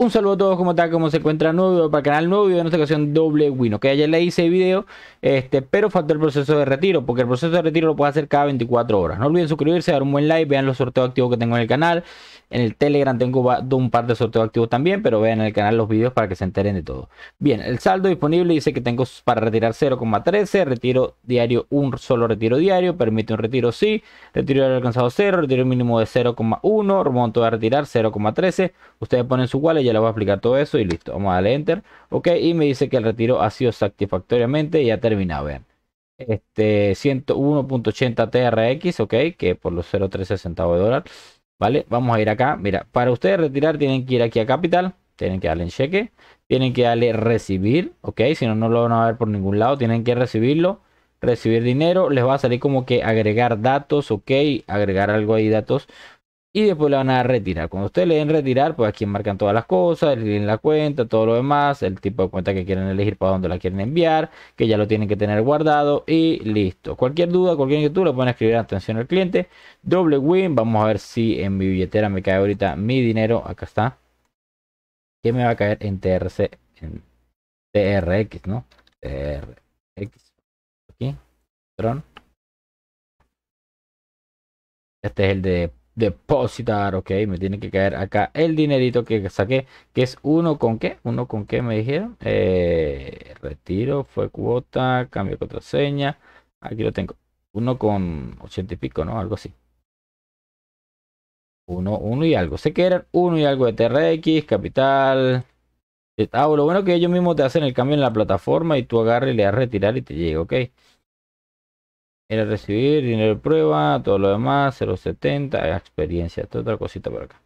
Un saludo a todos, ¿cómo está, ¿Cómo se encuentra nuevo para el canal nuevo video en esta ocasión doble win. Que ayer le hice video, este, pero faltó el proceso de retiro, porque el proceso de retiro lo puedes hacer cada 24 horas. No olviden suscribirse, dar un buen like, vean los sorteos activos que tengo en el canal. En el Telegram tengo un par de sorteos activos también, pero vean en el canal los videos para que se enteren de todo. Bien, el saldo disponible dice que tengo para retirar 0,13, retiro diario un solo retiro diario, permite un retiro sí, retiro alcanzado 0, retiro mínimo de 0,1, remonto de retirar 0,13. Ustedes ponen su wallet ya le voy a explicar todo eso y listo. Vamos a darle enter. Ok, y me dice que el retiro ha sido satisfactoriamente y ha terminado. Vean. Este 101.80 TRX, ok, que por los 0.13 centavos de dólar. Vale, vamos a ir acá. Mira, para ustedes retirar tienen que ir aquí a Capital. Tienen que darle en cheque. Tienen que darle recibir, ok, si no, no lo van a ver por ningún lado. Tienen que recibirlo recibir dinero, les va a salir como que agregar datos, ok, agregar algo ahí, datos y después le van a retirar. Cuando ustedes le den retirar, pues aquí marcan todas las cosas, en la cuenta, todo lo demás, el tipo de cuenta que quieren elegir para dónde la quieren enviar, que ya lo tienen que tener guardado y listo. Cualquier duda, cualquier inquietud, lo pueden escribir atención al cliente. Doble win, vamos a ver si en mi billetera me cae ahorita mi dinero, acá está, que me va a caer en TRC, en TRX, ¿no? TRX, aquí, Tron. Este es el de depositar, ok, me tiene que caer acá el dinerito que saqué, que es uno con qué, uno con qué me dijeron, eh, retiro, fue cuota, cambio de contraseña, aquí lo tengo, uno con ochenta y pico, ¿no? Algo así. Uno, uno y algo, sé que eran uno y algo de TRX, capital. Ah, lo bueno que ellos mismos te hacen el cambio en la plataforma y tú agarras y le das retirar y te llega, ok era recibir, dinero de prueba, todo lo demás, 0.70, experiencia, toda otra cosita por acá.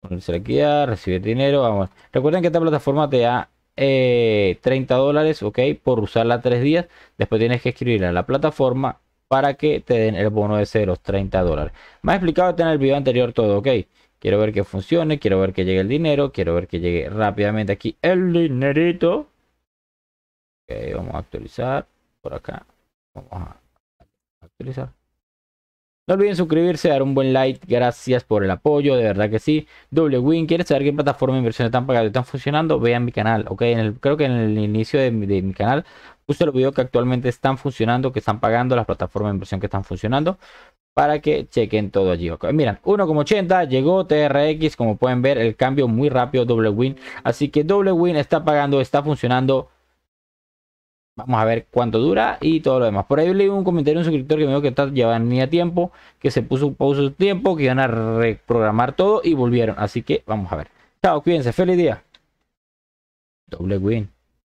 Ponerse aquí recibir dinero, vamos. Recuerden que esta plataforma te da 30 eh, dólares, ok, por usarla tres días. Después tienes que escribirle a la plataforma para que te den el bono de los 30 dólares. Más explicado en el video anterior todo, ok. Quiero ver que funcione, quiero ver que llegue el dinero, quiero ver que llegue rápidamente aquí el dinerito. Ok, vamos a actualizar por acá. Vamos a utilizar No olviden suscribirse, dar un buen like. Gracias por el apoyo, de verdad que sí. Doble Win, ¿quieres saber qué plataforma de inversión están pagando están funcionando? Vean mi canal, ¿ok? creo que en el inicio de, mi canal puse los videos que actualmente están funcionando, que están pagando, las plataformas de inversión que están funcionando, para que chequen todo allí, ¿ok? Miran, 1,80 llegó TRX, como pueden ver, el cambio muy rápido, Doble Win. Así que Doble Win está pagando, está funcionando Vamos a ver cuánto dura y todo lo demás. Por ahí leí un comentario de un suscriptor que me dijo que está llevando a tiempo, que se puso un pausa de tiempo, que iban a reprogramar todo y volvieron. Así que vamos a ver. Chao, cuídense, feliz día. Doble win.